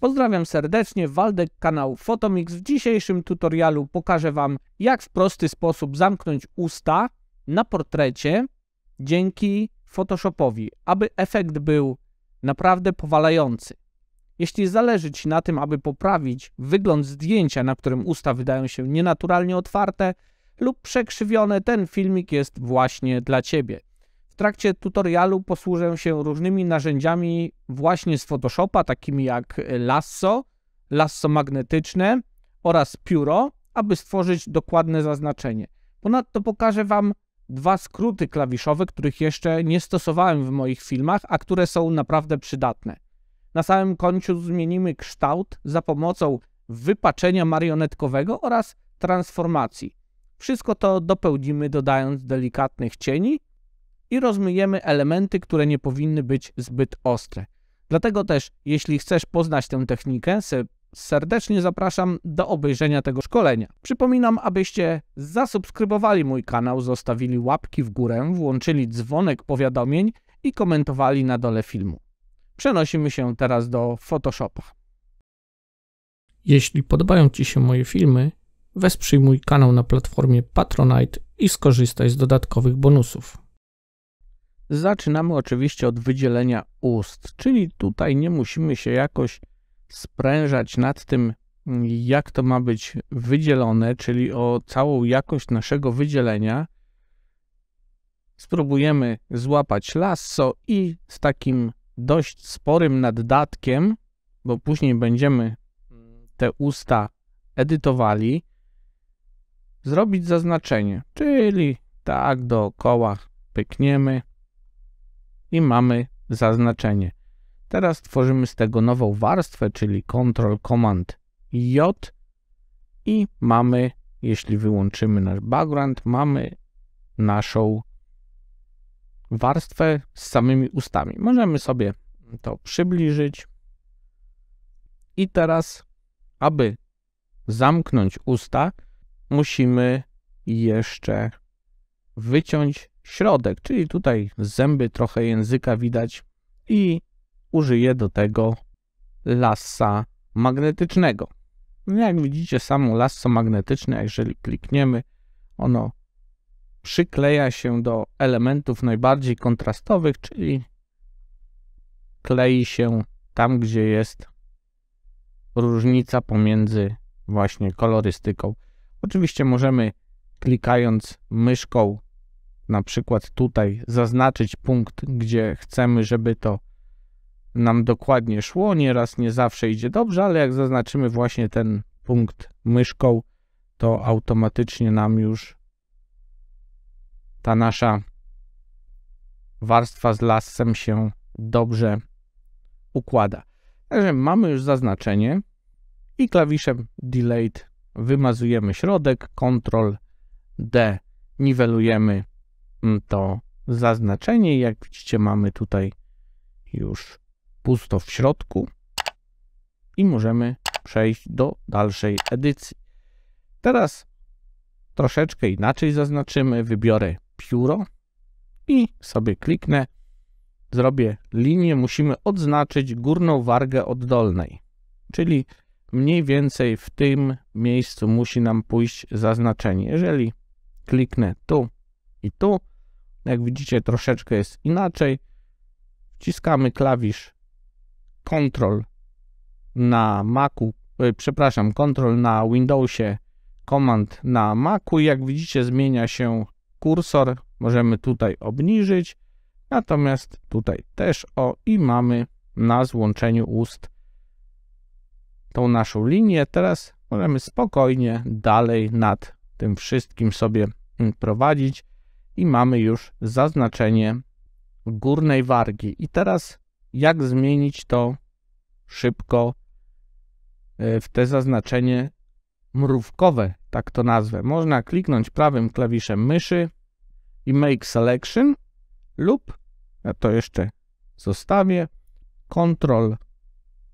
Pozdrawiam serdecznie, Waldek kanał Fotomix. W dzisiejszym tutorialu pokażę Wam, jak w prosty sposób zamknąć usta na portrecie dzięki Photoshopowi, aby efekt był naprawdę powalający. Jeśli zależy Ci na tym, aby poprawić wygląd zdjęcia, na którym usta wydają się nienaturalnie otwarte lub przekrzywione, ten filmik jest właśnie dla Ciebie trakcie tutorialu posłużę się różnymi narzędziami właśnie z Photoshopa, takimi jak lasso, lasso magnetyczne oraz pióro, aby stworzyć dokładne zaznaczenie. Ponadto pokażę Wam dwa skróty klawiszowe, których jeszcze nie stosowałem w moich filmach, a które są naprawdę przydatne. Na samym końcu zmienimy kształt za pomocą wypaczenia marionetkowego oraz transformacji. Wszystko to dopełnimy dodając delikatnych cieni i rozmyjemy elementy, które nie powinny być zbyt ostre. Dlatego też, jeśli chcesz poznać tę technikę, serdecznie zapraszam do obejrzenia tego szkolenia. Przypominam, abyście zasubskrybowali mój kanał, zostawili łapki w górę, włączyli dzwonek powiadomień i komentowali na dole filmu. Przenosimy się teraz do Photoshopa. Jeśli podobają Ci się moje filmy, wesprzyj mój kanał na platformie Patronite i skorzystaj z dodatkowych bonusów. Zaczynamy oczywiście od wydzielenia ust, czyli tutaj nie musimy się jakoś sprężać nad tym, jak to ma być wydzielone, czyli o całą jakość naszego wydzielenia. Spróbujemy złapać lasso i z takim dość sporym naddatkiem, bo później będziemy te usta edytowali, zrobić zaznaczenie, czyli tak dookoła pykniemy i mamy zaznaczenie. Teraz tworzymy z tego nową warstwę, czyli Ctrl Command J i mamy, jeśli wyłączymy nasz background, mamy naszą warstwę z samymi ustami. Możemy sobie to przybliżyć. I teraz, aby zamknąć usta, musimy jeszcze wyciąć środek, czyli tutaj zęby, trochę języka widać i użyję do tego lasa magnetycznego. No, jak widzicie, samo lasso magnetyczne, jeżeli klikniemy, ono przykleja się do elementów najbardziej kontrastowych, czyli klei się tam, gdzie jest różnica pomiędzy właśnie kolorystyką. Oczywiście możemy klikając myszką na przykład tutaj zaznaczyć punkt, gdzie chcemy, żeby to nam dokładnie szło. Nieraz nie zawsze idzie dobrze, ale jak zaznaczymy właśnie ten punkt myszką, to automatycznie nam już ta nasza warstwa z lasem się dobrze układa. Także mamy już zaznaczenie i klawiszem Delete wymazujemy środek, Ctrl D niwelujemy Mm, to zaznaczenie. Jak widzicie, mamy tutaj już pusto w środku i możemy przejść do dalszej edycji. Teraz troszeczkę inaczej zaznaczymy. Wybiorę pióro i sobie kliknę. Zrobię linię. Musimy odznaczyć górną wargę od dolnej, czyli mniej więcej w tym miejscu musi nam pójść zaznaczenie. Jeżeli kliknę tu, i tu. Jak widzicie, troszeczkę jest inaczej. Wciskamy klawisz Ctrl na Macu, e, przepraszam, Ctrl na Windowsie, Command na Macu i jak widzicie zmienia się kursor. Możemy tutaj obniżyć, natomiast tutaj też o i mamy na złączeniu ust tą naszą linię. Teraz możemy spokojnie dalej nad tym wszystkim sobie prowadzić i mamy już zaznaczenie górnej wargi. I teraz jak zmienić to szybko e, w te zaznaczenie mrówkowe, tak to nazwę. Można kliknąć prawym klawiszem myszy i make selection lub, ja to jeszcze zostawię, Ctrl,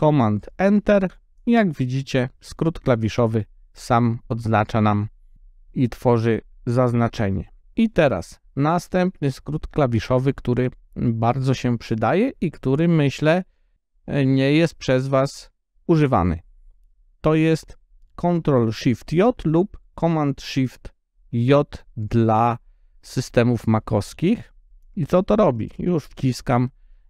Command, Enter. I jak widzicie, skrót klawiszowy sam odznacza nam i tworzy zaznaczenie. I teraz następny skrót klawiszowy, który bardzo się przydaje i który myślę e, nie jest przez Was używany. To jest Ctrl-Shift-J lub Command-Shift-J dla systemów makowskich. I co to robi? Już wciskam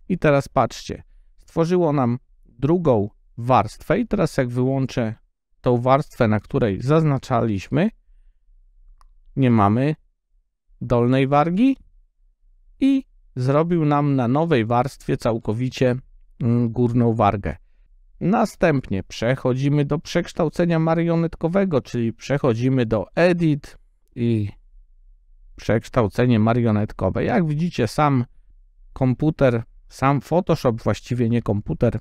i teraz patrzcie. Stworzyło nam drugą warstwę i teraz jak wyłączę tą warstwę, na której zaznaczaliśmy, nie mamy dolnej wargi i zrobił nam na nowej warstwie całkowicie mm, górną wargę. Następnie przechodzimy do przekształcenia marionetkowego, czyli przechodzimy do edit i przekształcenie marionetkowe. Jak widzicie, sam komputer, sam Photoshop, właściwie nie komputer,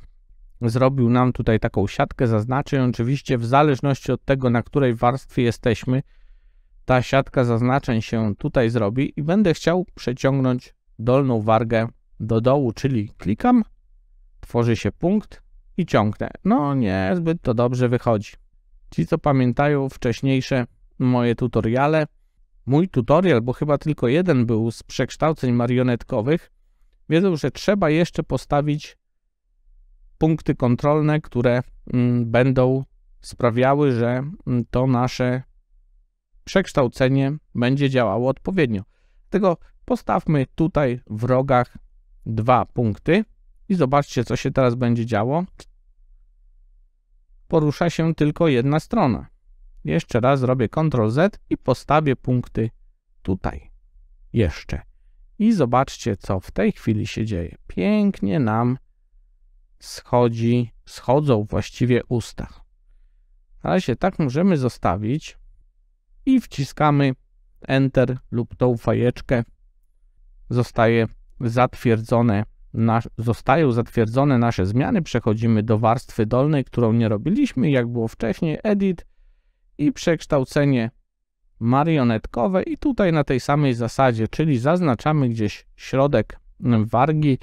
zrobił nam tutaj taką siatkę zaznaczę Oczywiście w zależności od tego, na której warstwie jesteśmy, ta siatka zaznaczeń się tutaj zrobi i będę chciał przeciągnąć dolną wargę do dołu, czyli klikam, tworzy się punkt i ciągnę. No nie, zbyt to dobrze wychodzi. Ci, co pamiętają wcześniejsze moje tutoriale, mój tutorial, bo chyba tylko jeden był z przekształceń marionetkowych, wiedzą, że trzeba jeszcze postawić punkty kontrolne, które mm, będą sprawiały, że mm, to nasze przekształcenie będzie działało odpowiednio. Dlatego postawmy tutaj w rogach dwa punkty i zobaczcie, co się teraz będzie działo. Porusza się tylko jedna strona. Jeszcze raz zrobię Ctrl Z i postawię punkty tutaj. Jeszcze. I zobaczcie, co w tej chwili się dzieje. Pięknie nam schodzi, schodzą właściwie usta. Na razie tak możemy zostawić i wciskamy Enter lub tą fajeczkę. Zostaje zatwierdzone, na, zostają zatwierdzone nasze zmiany. Przechodzimy do warstwy dolnej, którą nie robiliśmy, jak było wcześniej, Edit i przekształcenie marionetkowe i tutaj na tej samej zasadzie, czyli zaznaczamy gdzieś środek wargi.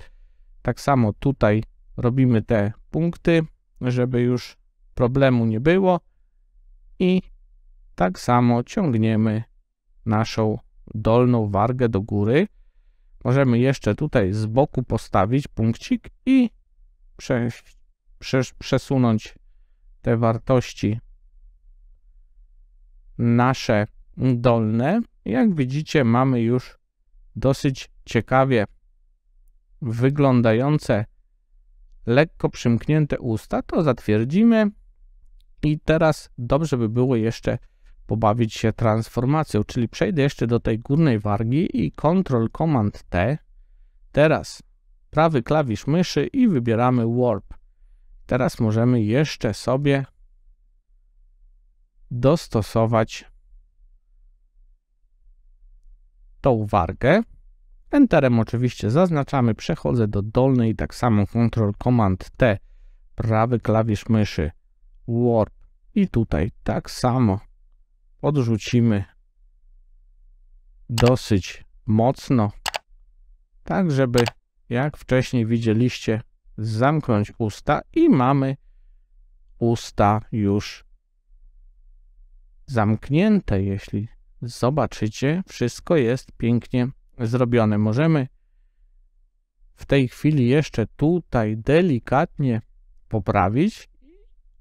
Tak samo tutaj robimy te punkty, żeby już problemu nie było i tak samo ciągniemy naszą dolną wargę do góry. Możemy jeszcze tutaj z boku postawić punkcik i przesunąć te wartości nasze dolne. Jak widzicie, mamy już dosyć ciekawie wyglądające, lekko przymknięte usta. To zatwierdzimy. I teraz dobrze by było jeszcze pobawić się transformacją, czyli przejdę jeszcze do tej górnej wargi i Ctrl Command T. Teraz prawy klawisz myszy i wybieramy Warp. Teraz możemy jeszcze sobie dostosować tą wargę. Enterem oczywiście zaznaczamy, przechodzę do dolnej, tak samo Ctrl Command T, prawy klawisz myszy, Warp i tutaj tak samo odrzucimy dosyć mocno, tak żeby, jak wcześniej widzieliście, zamknąć usta i mamy usta już zamknięte. Jeśli zobaczycie, wszystko jest pięknie zrobione. Możemy w tej chwili jeszcze tutaj delikatnie poprawić.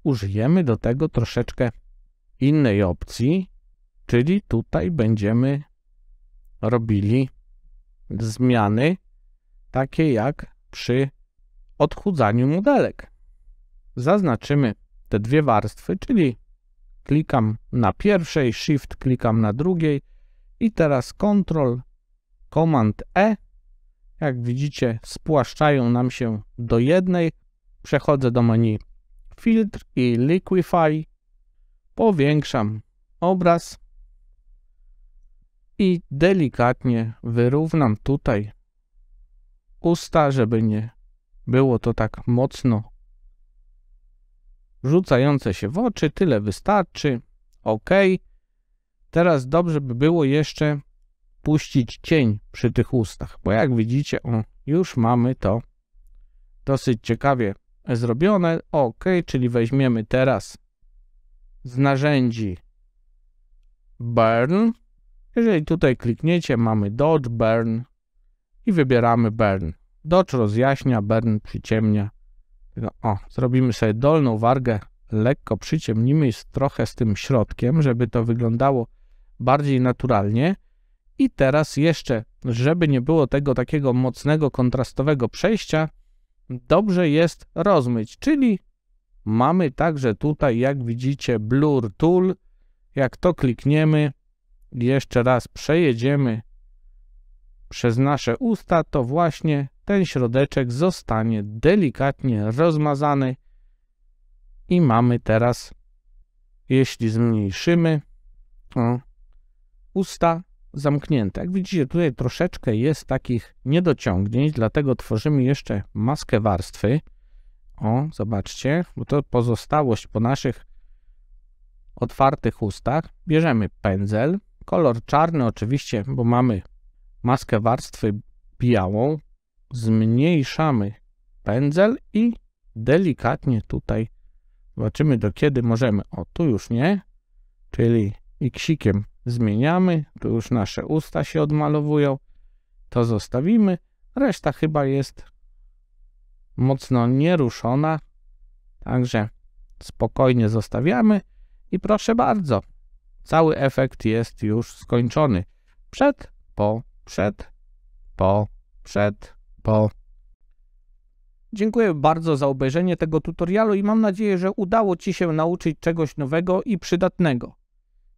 Użyjemy do tego troszeczkę innej opcji, Czyli tutaj będziemy robili zmiany takie jak przy odchudzaniu modelek. Zaznaczymy te dwie warstwy, czyli klikam na pierwszej, Shift klikam na drugiej i teraz Ctrl, Command E. Jak widzicie spłaszczają nam się do jednej. Przechodzę do menu Filtr i Liquify. Powiększam obraz i delikatnie wyrównam tutaj usta, żeby nie było to tak mocno rzucające się w oczy. Tyle wystarczy. OK. Teraz dobrze by było jeszcze puścić cień przy tych ustach, bo jak widzicie, o, już mamy to dosyć ciekawie zrobione. OK, czyli weźmiemy teraz z narzędzi Burn jeżeli tutaj klikniecie, mamy Dodge, Burn i wybieramy Burn. Dodge rozjaśnia, Burn przyciemnia. No, o, zrobimy sobie dolną wargę, lekko przyciemnimy trochę z tym środkiem, żeby to wyglądało bardziej naturalnie. I teraz jeszcze, żeby nie było tego takiego mocnego, kontrastowego przejścia, dobrze jest rozmyć, czyli mamy także tutaj, jak widzicie, Blur Tool. Jak to klikniemy, jeszcze raz przejedziemy przez nasze usta, to właśnie ten środeczek zostanie delikatnie rozmazany i mamy teraz, jeśli zmniejszymy, o, usta zamknięte. Jak widzicie, tutaj troszeczkę jest takich niedociągnięć, dlatego tworzymy jeszcze maskę warstwy. O, zobaczcie, bo to pozostałość po naszych otwartych ustach. Bierzemy pędzel, Kolor czarny oczywiście, bo mamy maskę warstwy białą. Zmniejszamy pędzel i delikatnie tutaj zobaczymy do kiedy możemy. O, tu już nie, czyli iksikiem zmieniamy. Tu już nasze usta się odmalowują. To zostawimy. Reszta chyba jest mocno nieruszona. Także spokojnie zostawiamy i proszę bardzo, Cały efekt jest już skończony. Przed, po, przed, po, przed, po. Dziękuję bardzo za obejrzenie tego tutorialu i mam nadzieję, że udało Ci się nauczyć czegoś nowego i przydatnego.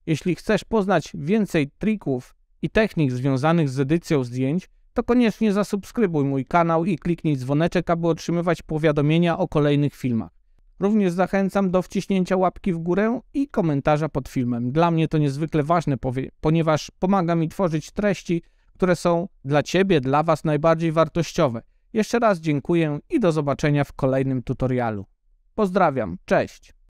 Jeśli chcesz poznać więcej trików i technik związanych z edycją zdjęć, to koniecznie zasubskrybuj mój kanał i kliknij dzwoneczek, aby otrzymywać powiadomienia o kolejnych filmach. Również zachęcam do wciśnięcia łapki w górę i komentarza pod filmem. Dla mnie to niezwykle ważne, ponieważ pomaga mi tworzyć treści, które są dla Ciebie, dla Was najbardziej wartościowe. Jeszcze raz dziękuję i do zobaczenia w kolejnym tutorialu. Pozdrawiam, cześć!